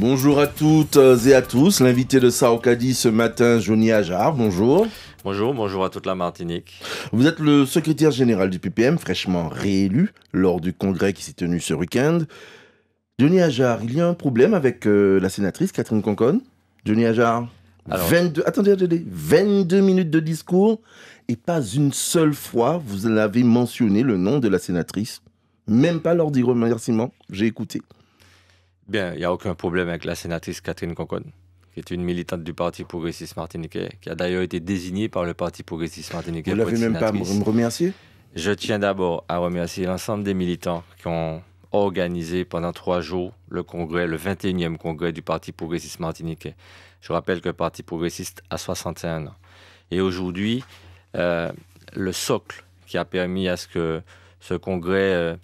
Bonjour à toutes euh, et à tous. L'invité de Sao Kadi ce matin, Johnny Ajar. Bonjour. Bonjour, bonjour à toute la Martinique. Vous êtes le secrétaire général du PPM, fraîchement réélu lors du congrès qui s'est tenu ce week-end. Johnny Ajar, il y a un problème avec euh, la sénatrice Catherine Concon Johnny Ajar 22, attendez, 22 minutes de discours et pas une seule fois vous avez mentionné le nom de la sénatrice. Même pas lors du remerciement, j'ai écouté. Bien, il n'y a aucun problème avec la sénatrice Catherine Conconne, qui est une militante du Parti progressiste martiniquais, qui a d'ailleurs été désignée par le Parti progressiste martiniquais. Vous ne l'avez même pas me remercier Je tiens d'abord à remercier l'ensemble des militants qui ont organisé pendant trois jours le congrès, le 21e congrès du Parti progressiste martiniquais. Je rappelle que le Parti progressiste a 61 ans. Et aujourd'hui, euh, le socle qui a permis à ce que ce congrès... Euh,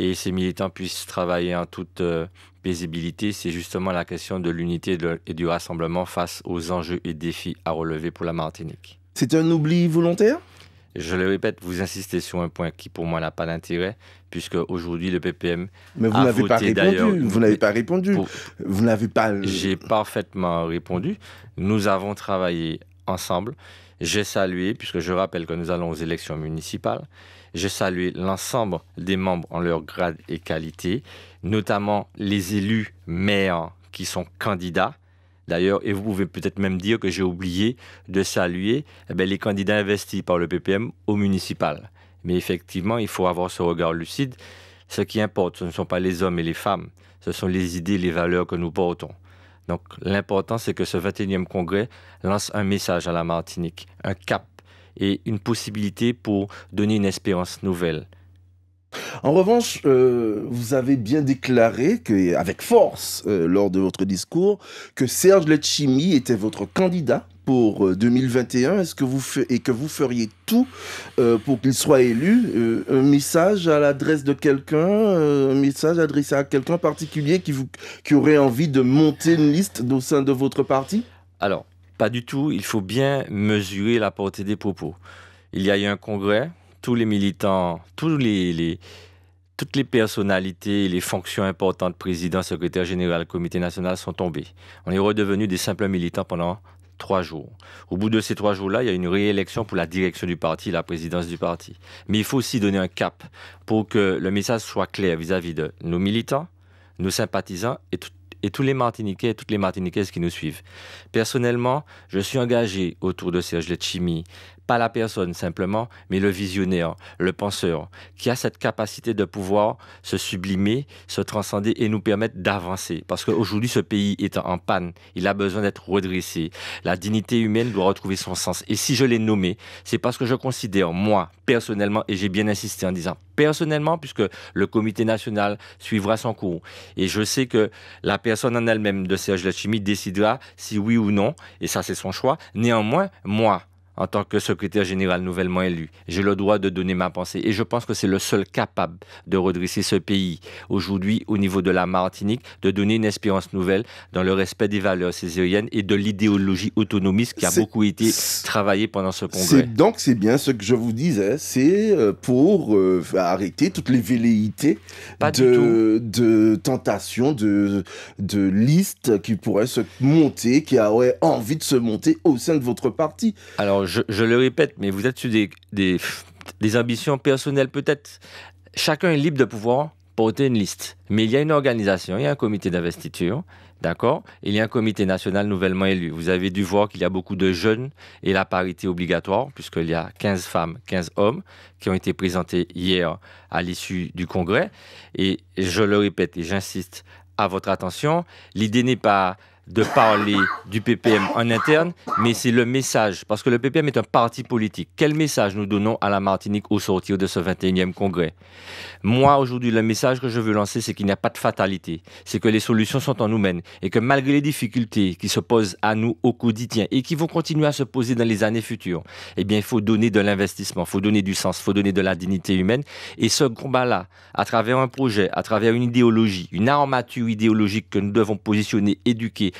et ces militants puissent travailler en toute euh, paisibilité, c'est justement la question de l'unité et du rassemblement face aux enjeux et défis à relever pour la Martinique. C'est un oubli volontaire je le répète, vous insistez sur un point qui pour moi n'a pas d'intérêt, puisque aujourd'hui le PPM. Mais vous n'avez pas répondu. Vous n'avez pas répondu. Vous n'avez pas. J'ai parfaitement répondu. Nous avons travaillé ensemble. J'ai salué, puisque je rappelle que nous allons aux élections municipales, j'ai salué l'ensemble des membres en leur grade et qualité, notamment les élus maires qui sont candidats. D'ailleurs, et vous pouvez peut-être même dire que j'ai oublié de saluer eh ben, les candidats investis par le PPM au municipal. Mais effectivement, il faut avoir ce regard lucide. Ce qui importe, ce ne sont pas les hommes et les femmes, ce sont les idées, les valeurs que nous portons. Donc, l'important, c'est que ce 21e congrès lance un message à la Martinique, un cap et une possibilité pour donner une espérance nouvelle. En revanche, euh, vous avez bien déclaré que, avec force euh, lors de votre discours que Serge Letchimi était votre candidat pour 2021 euh, Est-ce que vous et que vous feriez tout euh, pour qu'il soit élu euh, Un message à l'adresse de quelqu'un, un message adressé à quelqu'un particulier qui vous qui aurait envie de monter une liste au sein de votre parti Alors, pas du tout. Il faut bien mesurer la portée des propos. Il y a eu un congrès. Tous les militants, tous les, toutes les personnalités et les fonctions importantes, président, secrétaire général, comité national, sont tombés. On est redevenu des simples militants pendant trois jours. Au bout de ces trois jours-là, il y a une réélection pour la direction du parti, la présidence du parti. Mais il faut aussi donner un cap pour que le message soit clair vis-à-vis de nos militants, nos sympathisants et, tous les Martiniquais et toutes les Martiniquaises qui nous suivent. Personnellement, je suis engagé autour de Serge Letchimi pas la personne simplement, mais le visionnaire, le penseur, qui a cette capacité de pouvoir se sublimer, se transcender et nous permettre d'avancer. Parce qu'aujourd'hui, ce pays est en panne. Il a besoin d'être redressé. La dignité humaine doit retrouver son sens. Et si je l'ai nommé, c'est parce que je considère, moi, personnellement, et j'ai bien insisté en disant personnellement, puisque le comité national suivra son cours. Et je sais que la personne en elle-même de Serge Lachimi décidera si oui ou non, et ça c'est son choix. Néanmoins, moi, en tant que secrétaire général nouvellement élu. J'ai le droit de donner ma pensée et je pense que c'est le seul capable de redresser ce pays aujourd'hui au niveau de la Martinique, de donner une espérance nouvelle dans le respect des valeurs césariennes et de l'idéologie autonomiste qui a beaucoup été travaillée pendant ce congrès. Donc c'est bien ce que je vous disais, c'est euh, pour euh, arrêter toutes les velléités de, de tentations, de, de listes qui pourraient se monter, qui auraient envie de se monter au sein de votre parti. Alors je, le répète, mais vous êtes sur des, des ambitions personnelles peut-être. Chacun est libre de pouvoir porter une liste. Mais il y a une organisation, il y a un comité d'investiture, d'accord Il y a un comité national nouvellement élu. Vous avez dû voir qu'il y a beaucoup de jeunes et la parité obligatoire, puisqu'il y a 15 femmes, 15 hommes qui ont été présentés hier à l'issue du congrès. Et je le répète et j'insiste à votre attention, l'idée n'est pas de parler du PPM en interne, mais c'est le message, parce que le PPM est un parti politique. Quel message nous donnons à la Martinique au sortir de ce 21e congrès Moi, aujourd'hui, le message que je veux lancer, c'est qu'il n'y a pas de fatalité, c'est que les solutions sont en nous-mêmes, et que malgré les difficultés qui se posent à nous au quotidien, et qui vont continuer à se poser dans les années futures, eh bien, il faut donner de l'investissement, il faut donner du sens, il faut donner de la dignité humaine, et ce combat-là, à travers un projet, à travers une idéologie, une armature idéologique que nous devons positionner, éduquer,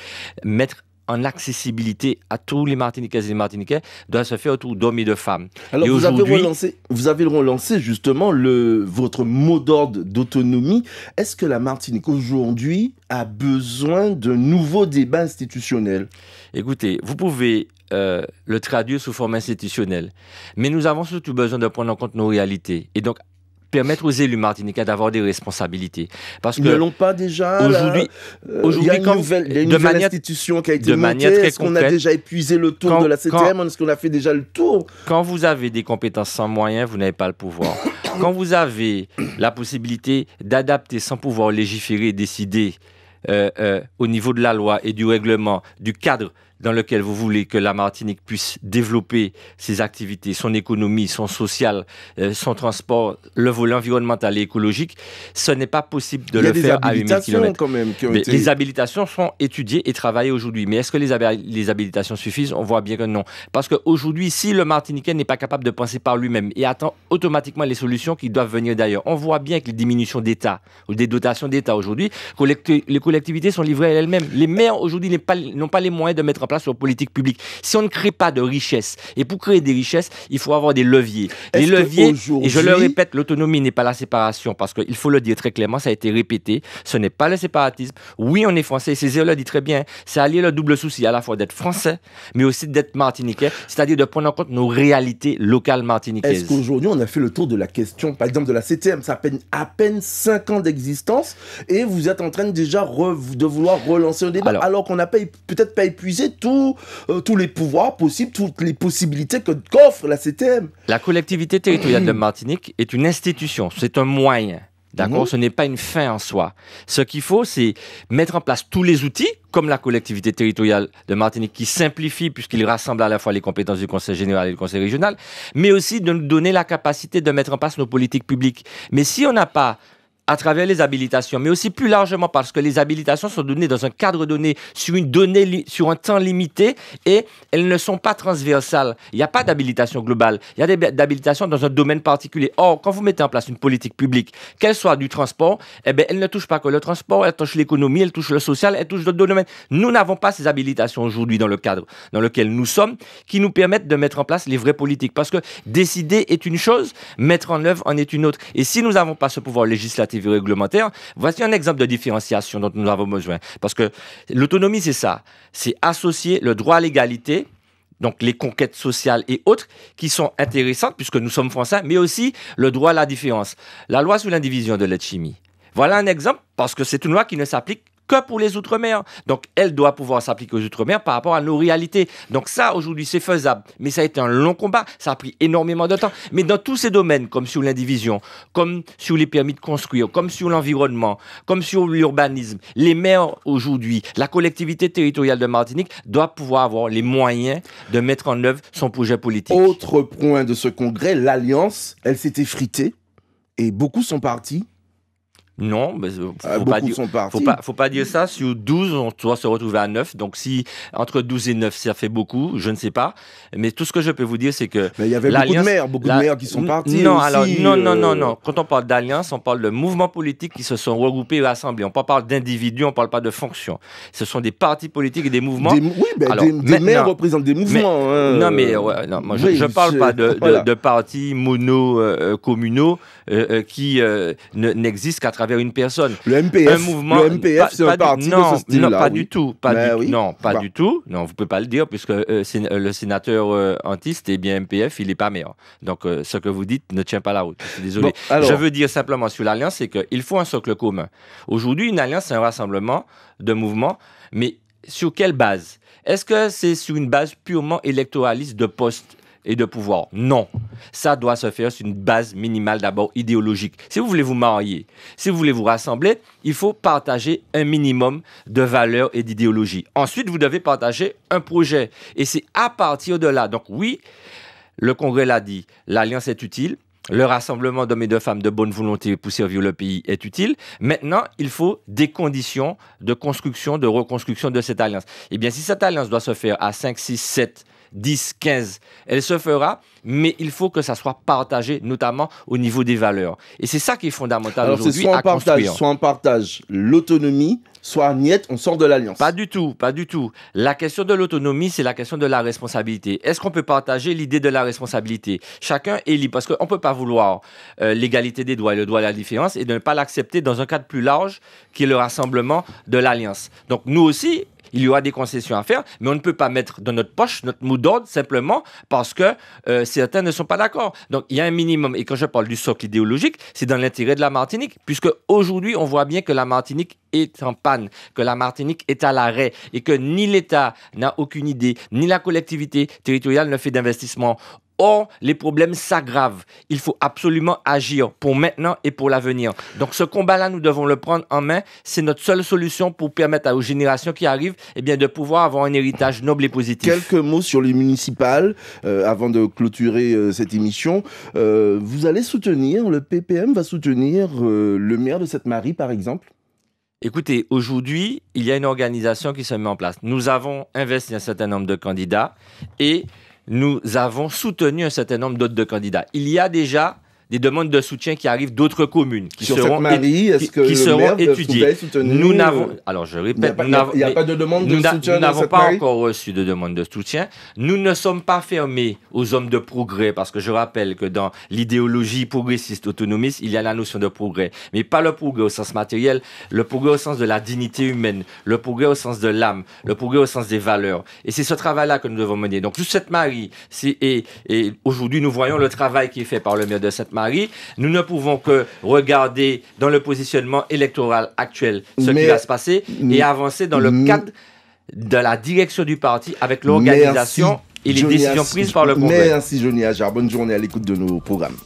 mettre en accessibilité à tous les Martiniquais et les Martiniquais doit se faire autour d'hommes et de femmes. Alors vous, avez relancé, vous avez relancé justement le, votre mot d'ordre d'autonomie. Est-ce que la Martinique aujourd'hui a besoin d'un nouveau débat institutionnel Écoutez, vous pouvez euh, le traduire sous forme institutionnelle, mais nous avons surtout besoin de prendre en compte nos réalités. Et donc permettre aux élus martiniquais d'avoir des responsabilités. Parce que ne l'ont pas déjà. Aujourd'hui, euh, une nouvelle, de institution qui montée. Est-ce qu'on a déjà épuisé le tour de la CTM Est-ce qu'on a fait déjà le tour Quand vous avez des compétences sans moyens, vous n'avez pas le pouvoir. quand vous avez la possibilité d'adapter sans pouvoir légiférer, décider euh, euh, au niveau de la loi et du règlement, du cadre dans lequel vous voulez que la Martinique puisse développer ses activités, son économie, son social, euh, son transport, le volet environnemental et écologique, ce n'est pas possible de le faire à 8000 Quand même Les habilitations sont étudiées et travaillées aujourd'hui. Mais est-ce que les, habilitations suffisent On voit bien que non. Parce qu'aujourd'hui, si le Martiniquais n'est pas capable de penser par lui-même et attend automatiquement les solutions qui doivent venir d'ailleurs, on voit bien que les diminutions d'État ou des dotations d'État aujourd'hui, les collectivités sont livrées à elles-mêmes. Les maires aujourd'hui n'ont pas, pas les moyens de mettre en sur aux politiques publiques. Si on ne crée pas de richesses, et pour créer des richesses, il faut avoir des leviers. Les leviers, et je le répète, l'autonomie n'est pas la séparation, parce qu'il faut le dire très clairement, ça a été répété, ce n'est pas le séparatisme. Oui, on est français, Césaire le dit très bien, c'est allier le double souci à la fois d'être français, mais aussi d'être martiniquais, c'est-à-dire de prendre en compte nos réalités locales martiniquaises. Est-ce qu'aujourd'hui, on a fait le tour de la question, par exemple de la CTM, ça a peine, à peine 5 ans d'existence, et vous êtes en train déjà de vouloir relancer le débat, alors, qu'on n'a peut-être pas épuisé euh, tous les pouvoirs possibles, toutes les possibilités que qu'offre la CTM. La collectivité territoriale de Martinique est une institution, c'est un moyen. D'accord mhm. Ce n'est pas une fin en soi. Ce qu'il faut, c'est mettre en place tous les outils, comme la collectivité territoriale de Martinique qui simplifie puisqu'il rassemble à la fois les compétences du Conseil général et du Conseil régional, mais aussi de nous donner la capacité de mettre en place nos politiques publiques. Mais si on n'a pas à travers les habilitations, mais aussi plus largement parce que les habilitations sont données dans un cadre donné, sur une donnée, sur un temps limité, et elles ne sont pas transversales. Il n'y a pas d'habilitation globale. Il y a des habilitations dans un domaine particulier. Or, quand vous mettez en place une politique publique, qu'elle soit du transport, eh bien, elle ne touche pas que le transport, elle touche l'économie, elle touche le social, elle touche d'autres domaines. Nous n'avons pas ces habilitations aujourd'hui dans le cadre dans lequel nous sommes, qui nous permettent de mettre en place les vraies politiques. Parce que décider est une chose, mettre en œuvre en est une autre. Et si nous n'avons pas ce pouvoir législatif réglementaire. Voici un exemple de différenciation dont nous avons besoin. Parce que l'autonomie, c'est ça. C'est associer le droit à l'égalité donc les conquêtes sociales et autres, qui sont intéressantes puisque nous sommes français, mais aussi le droit à la différence. La loi sur l'indivision de l'être Voilà un exemple parce que c'est une loi qui ne s'applique que pour les Outre-mer. Donc, elle doit pouvoir s'appliquer aux Outre-mer par rapport à nos réalités. Donc, ça, aujourd'hui, c'est faisable. Mais ça a été un long combat. Ça a pris énormément de temps. Mais dans tous ces domaines, comme sur l'indivision, comme sur les permis de construire, comme sur l'environnement, comme sur l'urbanisme, les maires aujourd'hui, la collectivité territoriale de Martinique doit pouvoir avoir les moyens de mettre en œuvre son projet politique. Autre point de ce congrès, l'Alliance, elle s'est effritée et beaucoup sont partis non, mais euh, ah, faut, pas dire, sont partis. Faut pas, faut pas dire ça. Sur 12, on doit se retrouver à 9. Donc si entre 12 et 9, ça fait beaucoup, je ne sais pas. Mais tout ce que je peux vous dire, c'est que. il y avait beaucoup de maires, beaucoup de maires qui sont partis. Non, alors, non, non, non, euh. non. Quand on parle d'alliance, on parle de mouvements politiques qui se sont regroupés et assemblés. On ne parle pas d'individus, on ne parle pas de fonctions. Ce sont des partis politiques et des mouvements. Des, oui, ben, des, maires représentent des mouvements. Hein. Non, mais je ne parle pas de, partis mono-communaux euh, qui n'existent qu'à travers une personne. Le MPF, un mouvement, le MPF, c'est un parti non, Non, pas du tout, pas ben du, non, pas bah. du tout. Non, vous pouvez pas le dire puisque euh, le sénateur euh, antiste, eh bien MPF, il est pas meilleur. Donc euh, ce que vous dites ne tient pas la route. Je désolé. Je veux dire simplement sur l'alliance, c'est qu'il faut un socle commun. Aujourd'hui, une alliance, c'est un rassemblement de mouvements, mais sur quelle base Est-ce que c'est sur une base purement électoraliste de poste et de pouvoir. Non ça doit se faire sur une base minimale d'abord idéologique. Si vous voulez vous marier, si vous voulez vous rassembler, il faut partager un minimum de valeurs et d'idéologie. Ensuite, vous devez partager un projet. Et c'est à partir de là. Donc oui, le Congrès l'a dit, l'alliance est utile. Le rassemblement d'hommes et de femmes de bonne volonté pour servir le pays est utile. Maintenant, il faut des conditions de construction, de reconstruction de cette alliance. Eh bien, si cette alliance doit se faire à 5, 6, 7 10, 15. Elle se fera, mais il faut que ça soit partagé, notamment au niveau des valeurs. Et c'est ça qui est fondamental aujourd'hui à construire. Soit on partage l'autonomie, soit niette, on sort de l'alliance. Pas du tout, pas du tout. La question de l'autonomie, c'est la question de la responsabilité. Est-ce qu'on peut partager l'idée de la responsabilité Chacun est libre, parce qu'on ne peut pas vouloir euh, l'égalité des droits et le droit à la différence et de ne pas l'accepter dans un cadre plus large qui est le rassemblement de l'alliance. Donc nous aussi, il y aura des concessions à faire, mais on ne peut pas mettre dans notre poche notre mot d'ordre simplement parce que euh, certains ne sont pas d'accord. Donc il y a un minimum, et quand je parle du socle idéologique, c'est dans l'intérêt de la Martinique, puisque aujourd'hui on voit bien que la Martinique est en panne, que la Martinique est à l'arrêt, et que ni l'État n'a aucune idée, ni la collectivité territoriale ne fait d'investissement. Or, les problèmes s'aggravent. Il faut absolument agir pour maintenant et pour l'avenir. Donc, ce combat-là, nous devons le prendre en main. C'est notre seule solution pour permettre aux générations qui arrivent et eh bien, de pouvoir avoir un héritage noble et positif. Quelques mots sur les municipales euh, avant de clôturer euh, cette émission. Euh, vous allez soutenir, le PPM va soutenir le maire de cette marie par exemple Écoutez, aujourd'hui, il y a une organisation qui se met en place. Nous avons investi un certain nombre de candidats et nous avons soutenu un certain nombre d'autres candidats. Il y a déjà des demandes de soutien qui arrivent d'autres communes, qui seront, qui, que étudiées. Nous n'avons, alors je répète, il n'y a, pas de demande de soutien. Nous n'avons pas encore reçu de demande de soutien. Nous ne sommes pas fermés aux hommes de progrès, parce que je rappelle que dans l'idéologie progressiste autonomiste, il y a la notion de progrès, mais pas le progrès au sens matériel, le progrès au sens de la dignité humaine, le progrès au sens de l'âme, le progrès au sens des valeurs. Et c'est ce travail-là que nous devons mener. Donc, toute cette Marie, et, et aujourd'hui, nous voyons le travail qui est fait par le maire de cette marie nous ne pouvons que regarder dans le positionnement électoral actuel ce qui va se passer et avancer dans le cadre de la direction du parti avec l'organisation et les décisions prises par le Congrès. Merci Johnny Ajar. Bonne journée à l'écoute de nos programmes.